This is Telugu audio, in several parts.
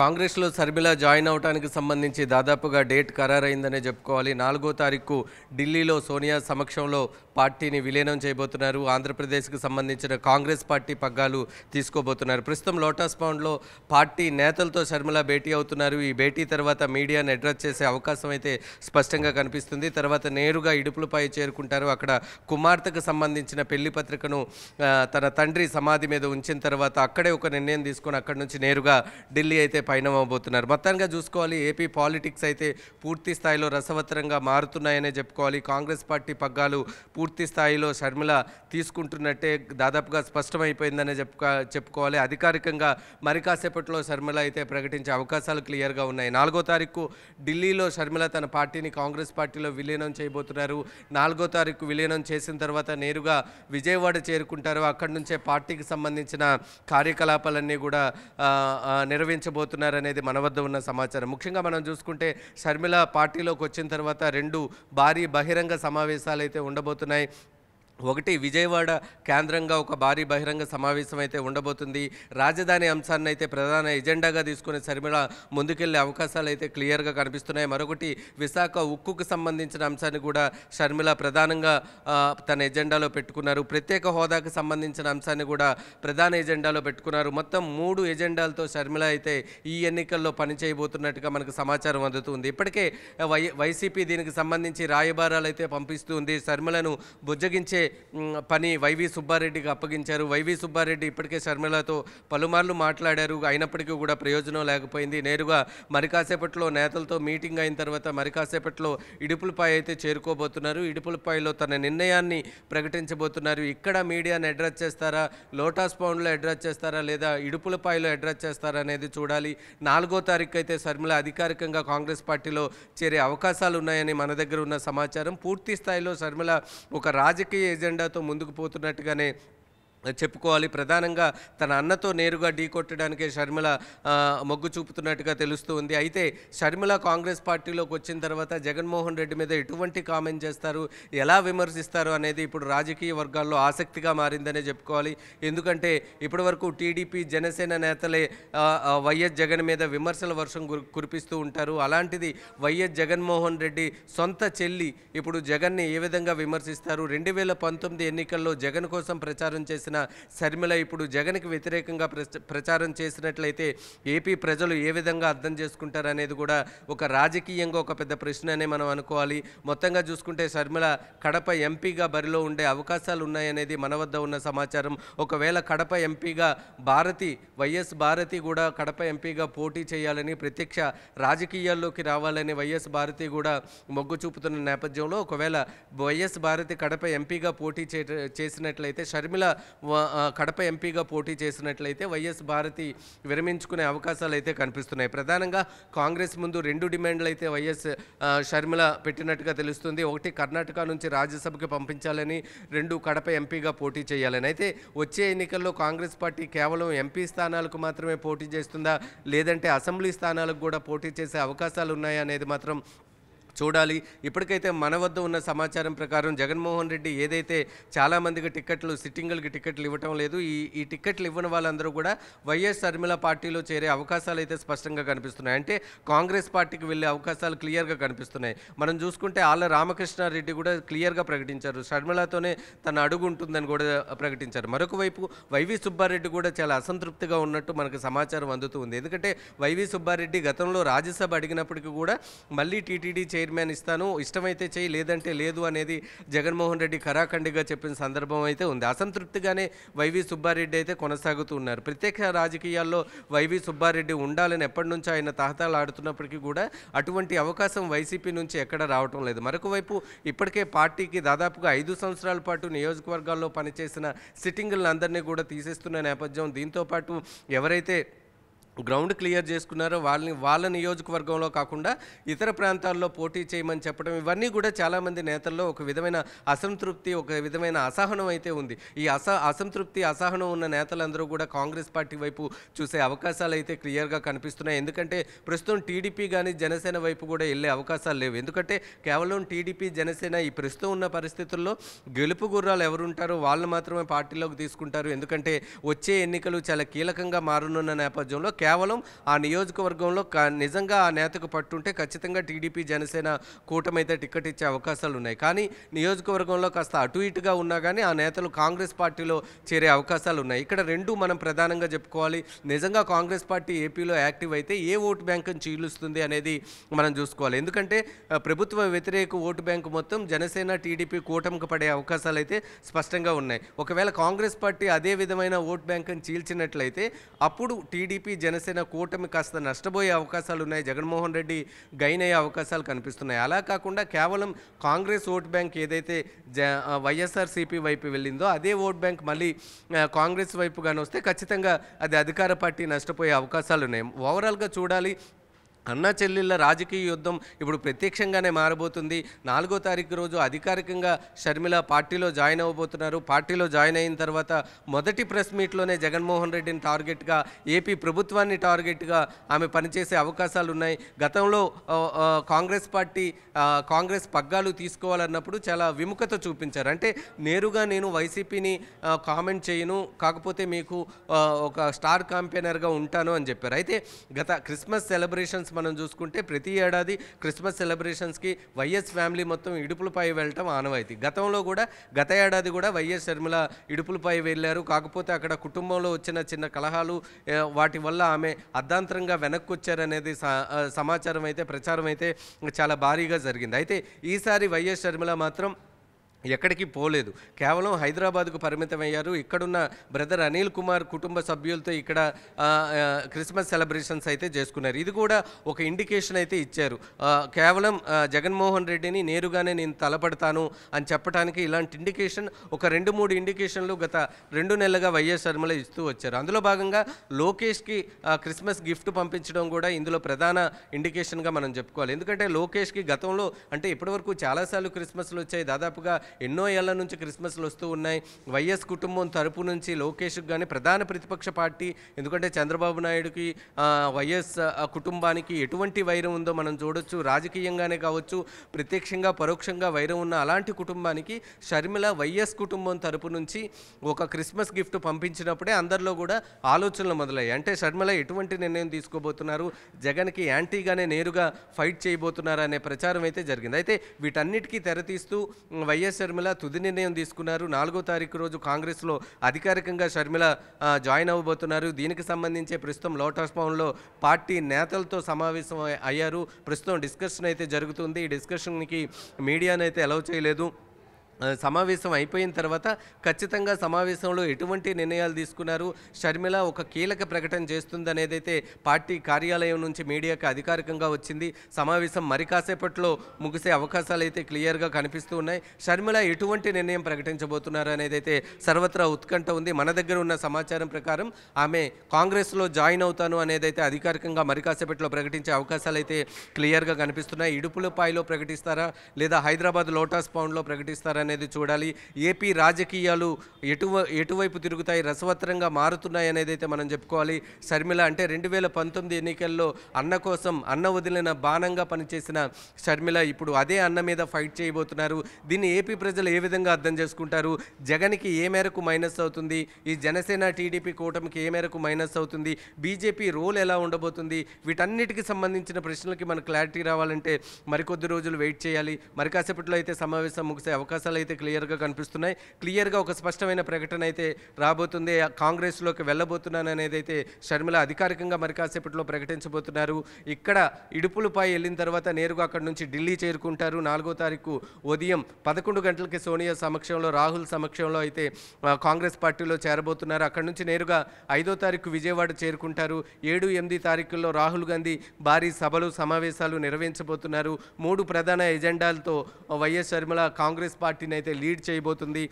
కాంగ్రెస్లో శర్మిల జాయిన్ అవడానికి సంబంధించి దాదాపుగా డేట్ ఖరారైందనే చెప్పుకోవాలి నాలుగో తారీఖు ఢిల్లీలో సోనియా సమక్షంలో పార్టీని విలీనం చేయబోతున్నారు ఆంధ్రప్రదేశ్కి సంబంధించిన కాంగ్రెస్ పార్టీ పగ్గాలు తీసుకోబోతున్నారు ప్రస్తుతం లోటస్ పౌండ్లో పార్టీ నేతలతో శర్మిల భేటీ అవుతున్నారు ఈ భేటీ తర్వాత మీడియాను అడ్రస్ చేసే అవకాశం అయితే స్పష్టంగా కనిపిస్తుంది తర్వాత నేరుగా ఇడుపులపై చేరుకుంటారు అక్కడ కుమార్తెకు సంబంధించిన పెళ్లి పత్రికను తన తండ్రి సమాధి మీద ఉంచిన తర్వాత అక్కడే ఒక నిర్ణయం తీసుకొని అక్కడి నుంచి నేరుగా ఢిల్లీ అయితే అవ్వబోతున్నారు మొత్తంగా చూసుకోవాలి ఏపీ పాలిటిక్స్ అయితే పూర్తి స్థాయిలో రసవత్తరంగా మారుతున్నాయనే చెప్పుకోవాలి కాంగ్రెస్ పార్టీ పగ్గాలు పూర్తి స్థాయిలో షర్మిల తీసుకుంటున్నట్టే దాదాపుగా స్పష్టమైపోయిందనే చెప్పుకో చెప్పుకోవాలి అధికారికంగా మరి కాసేపట్లో షర్మిల అయితే ప్రకటించే అవకాశాలు క్లియర్గా ఉన్నాయి నాలుగో తారీఖు ఢిల్లీలో షర్మిల తన పార్టీని కాంగ్రెస్ పార్టీలో విలీనం చేయబోతున్నారు నాలుగో తారీఖు విలీనం చేసిన తర్వాత నేరుగా విజయవాడ చేరుకుంటారు అక్కడి నుంచే పార్టీకి సంబంధించిన కార్యకలాపాలన్నీ కూడా నిర్వహించబోతున్నారు చేస్తున్నారనేది మన వద్ద ఉన్న సమాచారం ముఖ్యంగా మనం చూసుకుంటే షర్మిల పార్టీలోకి వచ్చిన తర్వాత రెండు భారీ బహిరంగ సమావేశాలు అయితే ఉండబోతున్నాయి ఒకటి విజయవాడ కేంద్రంగా ఒక భారీ బహిరంగ సమావేశం అయితే ఉండబోతుంది రాజధాని అంశాన్ని అయితే ప్రధాన ఎజెండాగా తీసుకునే శర్మిళ ముందుకెళ్లే అవకాశాలు అయితే క్లియర్గా కనిపిస్తున్నాయి మరొకటి విశాఖ ఉక్కుకు సంబంధించిన అంశాన్ని కూడా షర్మిల ప్రధానంగా తన ఎజెండాలో పెట్టుకున్నారు ప్రత్యేక హోదాకు సంబంధించిన అంశాన్ని కూడా ప్రధాన ఎజెండాలో పెట్టుకున్నారు మొత్తం మూడు ఎజెండాలతో షర్మిల అయితే ఈ ఎన్నికల్లో పనిచేయబోతున్నట్టుగా మనకు సమాచారం అందుతుంది ఇప్పటికే వై వైసీపీ దీనికి సంబంధించి రాయబారాలు అయితే పంపిస్తుంది షర్మిలను బుజ్జగించే పని వైవి సుబ్బారెడ్డికి అప్పగించారు వైవి సుబ్బారెడ్డి ఇప్పటికే షర్మిలతో పలుమార్లు మాట్లాడారు అయినప్పటికీ కూడా ప్రయోజనం లేకపోయింది నేరుగా మరి కాసేపట్లో నేతలతో మీటింగ్ అయిన తర్వాత మరి కాసేపట్లో ఇడుపులపై అయితే చేరుకోబోతున్నారు ఇడుపులపాయలో తన నిర్ణయాన్ని ప్రకటించబోతున్నారు ఇక్కడ మీడియాని అడ్రస్ చేస్తారా లోటాస్ పౌండ్లో అడ్రస్ చేస్తారా లేదా ఇడుపులపాయలో అడ్రస్ చేస్తారా అనేది చూడాలి నాలుగో తారీఖు అయితే షర్మిల అధికారికంగా కాంగ్రెస్ పార్టీలో చేరే అవకాశాలు ఉన్నాయని మన దగ్గర ఉన్న సమాచారం పూర్తి స్థాయిలో షర్మిల ఒక రాజకీయ జెండాతో ముందుకు పోతున్నట్టుగానే చెప్పుకోవాలి ప్రధానంగా తన అన్నతో నేరుగా ఢీ కొట్టడానికే షర్మిల మొగ్గు చూపుతున్నట్టుగా తెలుస్తూ ఉంది అయితే షర్మిల కాంగ్రెస్ పార్టీలోకి వచ్చిన తర్వాత జగన్మోహన్ రెడ్డి మీద ఎటువంటి కామెంట్ చేస్తారు ఎలా విమర్శిస్తారు అనేది ఇప్పుడు రాజకీయ వర్గాల్లో ఆసక్తిగా మారిందనే చెప్పుకోవాలి ఎందుకంటే ఇప్పటి వరకు టీడీపీ జనసేన నేతలే వైఎస్ జగన్ మీద విమర్శల వర్షం కురిపిస్తూ ఉంటారు అలాంటిది వైఎస్ జగన్మోహన్ రెడ్డి సొంత చెల్లి ఇప్పుడు జగన్ని ఏ విధంగా విమర్శిస్తారు రెండు వేల పంతొమ్మిది ఎన్నికల్లో జగన్ కోసం ప్రచారం చేసిన శర్మిల ఇప్పుడు జగన్కి వ్యతిరేకంగా ప్రచారం చేసినట్లయితే ఏపీ ప్రజలు ఏ విధంగా అర్థం చేసుకుంటారు అనేది కూడా ఒక రాజకీయంగా ఒక పెద్ద ప్రశ్ననే మనం అనుకోవాలి మొత్తంగా చూసుకుంటే శర్మిల కడప ఎంపీగా బరిలో ఉండే అవకాశాలు ఉన్నాయనేది మన వద్ద ఉన్న సమాచారం ఒకవేళ కడప ఎంపీగా భారతి వైఎస్ భారతి కూడా కడప ఎంపీగా పోటీ చేయాలని ప్రత్యక్ష రాజకీయాల్లోకి రావాలని వైఎస్ భారతి కూడా మొగ్గు చూపుతున్న నేపథ్యంలో ఒకవేళ వైఎస్ భారతి కడప ఎంపీగా పోటీ చేసినట్లయితే షర్మిల కడప ఎంపీగా పోటీ చేసినట్లయితే వైఎస్ భారతి విరమించుకునే అవకాశాలు అయితే కనిపిస్తున్నాయి ప్రధానంగా కాంగ్రెస్ ముందు రెండు డిమాండ్లు అయితే వైఎస్ షర్మిల పెట్టినట్టుగా తెలుస్తుంది ఒకటి కర్ణాటక నుంచి రాజ్యసభకి పంపించాలని రెండు కడప ఎంపీగా పోటీ చేయాలని అయితే వచ్చే ఎన్నికల్లో కాంగ్రెస్ పార్టీ కేవలం ఎంపీ స్థానాలకు మాత్రమే పోటీ చేస్తుందా లేదంటే అసెంబ్లీ స్థానాలకు కూడా పోటీ చేసే అవకాశాలు ఉన్నాయా అనేది మాత్రం చూడాలి ఇప్పటికైతే మన వద్ద ఉన్న సమాచారం ప్రకారం జగన్మోహన్ రెడ్డి ఏదైతే చాలామందికి టిక్కెట్లు సిట్టింగులకి టిక్కెట్లు ఇవ్వటం లేదు ఈ ఈ టికెట్లు ఇవ్వని వాళ్ళందరూ కూడా వైఎస్ షర్మిల పార్టీలో చేరే అవకాశాలు అయితే స్పష్టంగా కనిపిస్తున్నాయి అంటే కాంగ్రెస్ పార్టీకి వెళ్ళే అవకాశాలు క్లియర్గా కనిపిస్తున్నాయి మనం చూసుకుంటే వాళ్ళ రామకృష్ణారెడ్డి కూడా క్లియర్గా ప్రకటించారు షర్మిలతోనే తన అడుగు ఉంటుందని కూడా ప్రకటించారు మరొక వైపు వైవి సుబ్బారెడ్డి కూడా చాలా అసంతృప్తిగా ఉన్నట్టు మనకు సమాచారం అందుతుంది ఎందుకంటే వైవి సుబ్బారెడ్డి గతంలో రాజ్యసభ అడిగినప్పటికీ కూడా మళ్ళీ టీటీడీ చైర్ చైర్మన్ ఇస్తాను ఇష్టమైతే చేయి లేదంటే లేదు అనేది జగన్మోహన్ రెడ్డి కరాఖండిగా చెప్పిన సందర్భం అయితే ఉంది అసంతృప్తిగానే వైవి సుబ్బారెడ్డి అయితే కొనసాగుతూ ఉన్నారు ప్రత్యేక రాజకీయాల్లో వైవి సుబ్బారెడ్డి ఉండాలని ఎప్పటి నుంచో ఆయన ఆడుతున్నప్పటికీ కూడా అటువంటి అవకాశం వైసీపీ నుంచి ఎక్కడ రావటం లేదు మరొక వైపు ఇప్పటికే పార్టీకి దాదాపుగా ఐదు సంవత్సరాల పాటు నియోజకవర్గాల్లో పనిచేసిన అందరినీ కూడా తీసేస్తున్న నేపథ్యం దీంతోపాటు ఎవరైతే గ్రౌండ్ క్లియర్ చేసుకున్నారో వాళ్ళని వాళ్ళ నియోజకవర్గంలో కాకుండా ఇతర ప్రాంతాల్లో పోటీ చేయమని చెప్పడం ఇవన్నీ కూడా చాలామంది నేతల్లో ఒక విధమైన అసంతృప్తి ఒక విధమైన అసహనం అయితే ఉంది ఈ అస అసంతృప్తి అసహనం ఉన్న నేతలందరూ కూడా కాంగ్రెస్ పార్టీ వైపు చూసే అవకాశాలు అయితే క్లియర్గా కనిపిస్తున్నాయి ఎందుకంటే ప్రస్తుతం టీడీపీ కానీ జనసేన వైపు కూడా వెళ్ళే అవకాశాలు లేవు ఎందుకంటే కేవలం టీడీపీ జనసేన ఈ ప్రస్తుతం ఉన్న పరిస్థితుల్లో గెలుపు గుర్రాలు ఎవరుంటారో వాళ్ళు మాత్రమే పార్టీలోకి తీసుకుంటారు ఎందుకంటే వచ్చే ఎన్నికలు చాలా కీలకంగా మారనున్న నేపథ్యంలో కేవలం ఆ నియోజకవర్గంలో నిజంగా ఆ నేతకు పట్టుంటే ఖచ్చితంగా టీడీపీ జనసేన కూటమి అయితే టికెట్ ఇచ్చే అవకాశాలు ఉన్నాయి కానీ నియోజకవర్గంలో కాస్త అటు ఇటుగా ఉన్నా కానీ ఆ నేతలు కాంగ్రెస్ పార్టీలో చేరే అవకాశాలు ఉన్నాయి ఇక్కడ రెండు మనం ప్రధానంగా చెప్పుకోవాలి నిజంగా కాంగ్రెస్ పార్టీ ఏపీలో యాక్టివ్ అయితే ఏ ఓటు బ్యాంకును చీలుస్తుంది అనేది మనం చూసుకోవాలి ఎందుకంటే ప్రభుత్వ వ్యతిరేక ఓటు బ్యాంకు మొత్తం జనసేన టీడీపీ కూటమికి పడే అవకాశాలు అయితే స్పష్టంగా ఉన్నాయి ఒకవేళ కాంగ్రెస్ పార్టీ అదే విధమైన ఓటు బ్యాంకును చీల్చినట్లయితే అప్పుడు టీడీపీ జన జనసేన కూటమి కాస్త నష్టపోయే అవకాశాలు ఉన్నాయి జగన్మోహన్ రెడ్డి గైన్ అయ్యే అవకాశాలు కనిపిస్తున్నాయి అలా కాకుండా కేవలం కాంగ్రెస్ ఓట్ బ్యాంక్ ఏదైతే జ వైఎస్ఆర్సీపీ వైపు వెళ్ళిందో అదే ఓట్ బ్యాంక్ మళ్ళీ కాంగ్రెస్ వైపు కానీ వస్తే ఖచ్చితంగా అది అధికార పార్టీ నష్టపోయే అవకాశాలు ఉన్నాయి ఓవరాల్గా చూడాలి అన్న చెల్లెళ్ళ రాజకీయ యుద్ధం ఇప్పుడు ప్రత్యక్షంగానే మారబోతుంది నాలుగో తారీఖు రోజు అధికారికంగా షర్మిల పార్టీలో జాయిన్ అవ్వబోతున్నారు పార్టీలో జాయిన్ అయిన తర్వాత మొదటి ప్రెస్ మీట్లోనే జగన్మోహన్ రెడ్డిని టార్గెట్గా ఏపీ ప్రభుత్వాన్ని టార్గెట్గా ఆమె పనిచేసే అవకాశాలు ఉన్నాయి గతంలో కాంగ్రెస్ పార్టీ కాంగ్రెస్ పగ్గాలు తీసుకోవాలన్నప్పుడు చాలా విముఖత చూపించారు అంటే నేరుగా నేను వైసీపీని కామెంట్ చేయను కాకపోతే మీకు ఒక స్టార్ కాంపెనర్గా ఉంటాను అని చెప్పారు అయితే గత క్రిస్మస్ సెలబ్రేషన్స్ మనం చూసుకుంటే ప్రతి ఏడాది క్రిస్మస్ సెలబ్రేషన్స్కి వైఎస్ ఫ్యామిలీ మొత్తం ఇడుపులపై వెళ్ళటం ఆనవాయితీ గతంలో కూడా గత ఏడాది కూడా వైఎస్ షర్మిల ఇడుపులపై వెళ్ళారు కాకపోతే అక్కడ కుటుంబంలో వచ్చిన చిన్న కలహాలు వాటి వల్ల ఆమె అర్ధాంతరంగా వెనక్కి వచ్చారనేది సమాచారం అయితే ప్రచారం అయితే చాలా భారీగా జరిగింది అయితే ఈసారి వైఎస్ షర్మిల మాత్రం ఎక్కడికి పోలేదు కేవలం హైదరాబాద్కు పరిమితమయ్యారు ఇక్కడున్న బ్రదర్ అనిల్ కుమార్ కుటుంబ సభ్యులతో ఇక్కడ క్రిస్మస్ సెలబ్రేషన్స్ అయితే చేసుకున్నారు ఇది కూడా ఒక ఇండికేషన్ అయితే ఇచ్చారు కేవలం జగన్మోహన్ రెడ్డిని నేరుగానే నేను తలపడతాను అని చెప్పడానికి ఇలాంటి ఇండికేషన్ ఒక రెండు మూడు ఇండికేషన్లు గత రెండు నెలలుగా వైఎస్ శర్మల ఇస్తూ వచ్చారు అందులో భాగంగా లోకేష్కి క్రిస్మస్ గిఫ్ట్ పంపించడం కూడా ఇందులో ప్రధాన ఇండికేషన్గా మనం చెప్పుకోవాలి ఎందుకంటే లోకేష్కి గతంలో అంటే ఇప్పటివరకు చాలాసార్లు క్రిస్మస్లు వచ్చాయి దాదాపుగా ఎన్నో ఏళ్ల నుంచి క్రిస్మస్లు వస్తూ ఉన్నాయి వైఎస్ కుటుంబం తరపు నుంచి లోకేష్కి కానీ ప్రధాన ప్రతిపక్ష పార్టీ ఎందుకంటే చంద్రబాబు నాయుడుకి వైఎస్ కుటుంబానికి ఎటువంటి వైరం ఉందో మనం చూడొచ్చు రాజకీయంగానే కావచ్చు ప్రత్యక్షంగా పరోక్షంగా వైరం ఉన్న అలాంటి కుటుంబానికి షర్మిల వైఎస్ కుటుంబం తరపు నుంచి ఒక క్రిస్మస్ గిఫ్ట్ పంపించినప్పుడే అందరిలో కూడా ఆలోచనలు మొదలయ్యాయి అంటే షర్మిల ఎటువంటి నిర్ణయం తీసుకోబోతున్నారు జగన్కి యాంటీగానే నేరుగా ఫైట్ చేయబోతున్నారు అనే ప్రచారం అయితే జరిగింది అయితే వీటన్నిటికీ తెరతీస్తూ వైఎస్ షర్మిల తుది నిర్ణయం తీసుకున్నారు నాలుగో తారీఖు రోజు కాంగ్రెస్లో అధికారికంగా షర్మిల జాయిన్ అవ్వబోతున్నారు దీనికి సంబంధించి ప్రస్తుతం లోటస్ భవన్లో పార్టీ నేతలతో సమావేశం అయ్యారు ప్రస్తుతం డిస్కషన్ అయితే జరుగుతుంది ఈ డిస్కషన్కి అయితే అలౌ చేయలేదు సమావేశం అయిపోయిన తర్వాత ఖచ్చితంగా సమావేశంలో ఎటువంటి నిర్ణయాలు తీసుకున్నారు షర్మిల ఒక కీలక ప్రకటన చేస్తుందనేదైతే పార్టీ కార్యాలయం నుంచి మీడియాకి అధికారికంగా వచ్చింది సమావేశం మరి కాసేపట్లో ముగిసే అవకాశాలు అయితే క్లియర్గా కనిపిస్తూ ఉన్నాయి షర్మిల ఎటువంటి నిర్ణయం ప్రకటించబోతున్నారు అనేదైతే సర్వత్రా ఉత్కంఠ ఉంది మన దగ్గర ఉన్న సమాచారం ప్రకారం ఆమె కాంగ్రెస్లో జాయిన్ అవుతాను అనేదైతే అధికారికంగా మరి కాసేపట్లో ప్రకటించే అవకాశాలు అయితే క్లియర్గా కనిపిస్తున్నాయి ఇడుపులపాయలో ప్రకటిస్తారా లేదా హైదరాబాద్ లోటాస్ పౌండ్లో ప్రకటిస్తారా అనేది చూడాలి ఏపీ రాజకీయాలు ఎటువ ఎటువైపు తిరుగుతాయి రసవత్రంగా మారుతున్నాయి అనేది అయితే మనం చెప్పుకోవాలి షర్మిల అంటే రెండు వేల పంతొమ్మిది ఎన్నికల్లో అన్న కోసం అన్న వదిలిన బాణంగా పనిచేసిన షర్మిల ఇప్పుడు అదే అన్న మీద ఫైట్ చేయబోతున్నారు దీన్ని ఏపీ ప్రజలు ఏ విధంగా అర్థం చేసుకుంటారు జగన్కి ఏ మేరకు మైనస్ అవుతుంది ఈ జనసేన టీడీపీ కూటమికి ఏ మేరకు మైనస్ అవుతుంది బీజేపీ రోల్ ఎలా ఉండబోతుంది వీటన్నిటికి సంబంధించిన ప్రశ్నలకి మనకు క్లారిటీ రావాలంటే మరికొద్ది రోజులు వెయిట్ చేయాలి మరి కాసేపట్లో అయితే సమావేశం ముగిసే అవకాశాలు పరిణామాలు అయితే క్లియర్గా కనిపిస్తున్నాయి క్లియర్గా ఒక స్పష్టమైన ప్రకటన అయితే రాబోతుంది కాంగ్రెస్లోకి వెళ్ళబోతున్నాను అనేది అయితే షర్మిల అధికారికంగా మరి కాసేపట్లో ప్రకటించబోతున్నారు ఇక్కడ ఇడుపులపై వెళ్ళిన తర్వాత నేరుగా అక్కడ నుంచి ఢిల్లీ చేరుకుంటారు నాలుగో తారీఖు ఉదయం పదకొండు గంటలకి సోనియా సమక్షంలో రాహుల్ సమక్షంలో అయితే కాంగ్రెస్ పార్టీలో చేరబోతున్నారు అక్కడ నుంచి నేరుగా ఐదో తారీఖు విజయవాడ చేరుకుంటారు ఏడు ఎనిమిది తారీఖుల్లో రాహుల్ గాంధీ భారీ సభలు సమావేశాలు నిర్వహించబోతున్నారు మూడు ప్రధాన ఎజెండాలతో వైఎస్ షర్మిల కాంగ్రెస్ పార్టీ పార్టీని అయితే లీడ్ చేయబోతుంది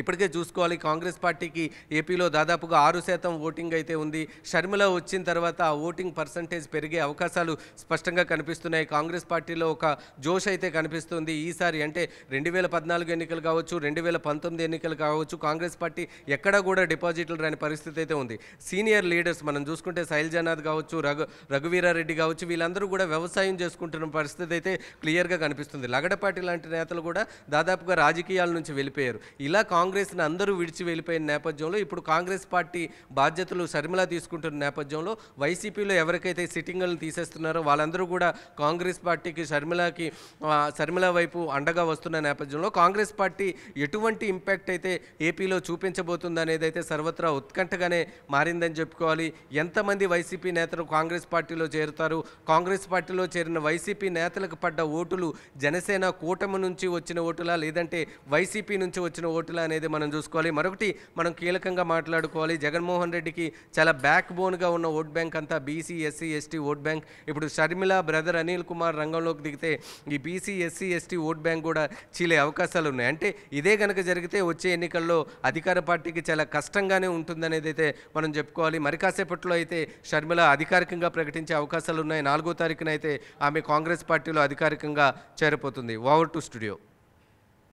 ఇప్పటికే చూసుకోవాలి కాంగ్రెస్ పార్టీకి ఏపీలో దాదాపుగా ఆరు శాతం ఓటింగ్ అయితే ఉంది షర్మిల వచ్చిన తర్వాత ఆ ఓటింగ్ పర్సంటేజ్ పెరిగే అవకాశాలు స్పష్టంగా కనిపిస్తున్నాయి కాంగ్రెస్ పార్టీలో ఒక జోష్ అయితే కనిపిస్తుంది ఈసారి అంటే రెండు వేల పద్నాలుగు ఎన్నికలు కావచ్చు రెండు వేల పంతొమ్మిది ఎన్నికలు కావచ్చు కాంగ్రెస్ పార్టీ ఎక్కడా కూడా డిపాజిట్లు రాని పరిస్థితి అయితే ఉంది సీనియర్ లీడర్స్ మనం చూసుకుంటే శైలజనాథ్ కావచ్చు రఘు రఘువీరారెడ్డి కావచ్చు వీళ్ళందరూ కూడా వ్యవసాయం చేసుకుంటున్న పరిస్థితి అయితే క్లియర్గా కనిపిస్తుంది లగడపాటి లాంటి నేతలు కూడా దాదాపుగా రాజకీయాల నుంచి వెళ్ళిపోయారు ఇలా కాంగ్రెస్ కాంగ్రెస్ని అందరూ విడిచి వెళ్ళిపోయిన నేపథ్యంలో ఇప్పుడు కాంగ్రెస్ పార్టీ బాధ్యతలు శర్మిల తీసుకుంటున్న నేపథ్యంలో వైసీపీలో ఎవరికైతే సిట్టింగులను తీసేస్తున్నారో వాళ్ళందరూ కూడా కాంగ్రెస్ పార్టీకి షర్మిలకి శర్మిల వైపు అండగా వస్తున్న నేపథ్యంలో కాంగ్రెస్ పార్టీ ఎటువంటి ఇంపాక్ట్ అయితే ఏపీలో చూపించబోతుంది అనేది అయితే సర్వత్రా ఉత్కంఠగానే మారిందని చెప్పుకోవాలి ఎంతమంది వైసీపీ నేతలు కాంగ్రెస్ పార్టీలో చేరుతారు కాంగ్రెస్ పార్టీలో చేరిన వైసీపీ నేతలకు పడ్డ ఓటులు జనసేన కూటమి నుంచి వచ్చిన ఓటులా లేదంటే వైసీపీ నుంచి వచ్చిన ఓటులా అనేది మనం చూసుకోవాలి మరొకటి మనం కీలకంగా మాట్లాడుకోవాలి జగన్మోహన్ రెడ్డికి చాలా బ్యాక్ బోన్గా ఉన్న ఓట్ బ్యాంక్ అంతా BC SC ST vote bank ఇప్పుడు షర్మిల బ్రదర్ అనిల్ కుమార్ రంగంలోకి దిగితే ఈ BC SC ST vote bank కూడా చీలే అవకాశాలు ఉన్నాయి అంటే ఇదే కనుక జరిగితే వచ్చే ఎన్నికల్లో అధికార పార్టీకి చాలా కష్టంగానే ఉంటుందనేది అయితే మనం చెప్పుకోవాలి మరి కాసేపట్లో అయితే షర్మిల అధికారికంగా ప్రకటించే అవకాశాలు ఉన్నాయి నాలుగో తారీఖున అయితే ఆమె కాంగ్రెస్ పార్టీలో అధికారికంగా చేరిపోతుంది ఓవర్ టు స్టూడియో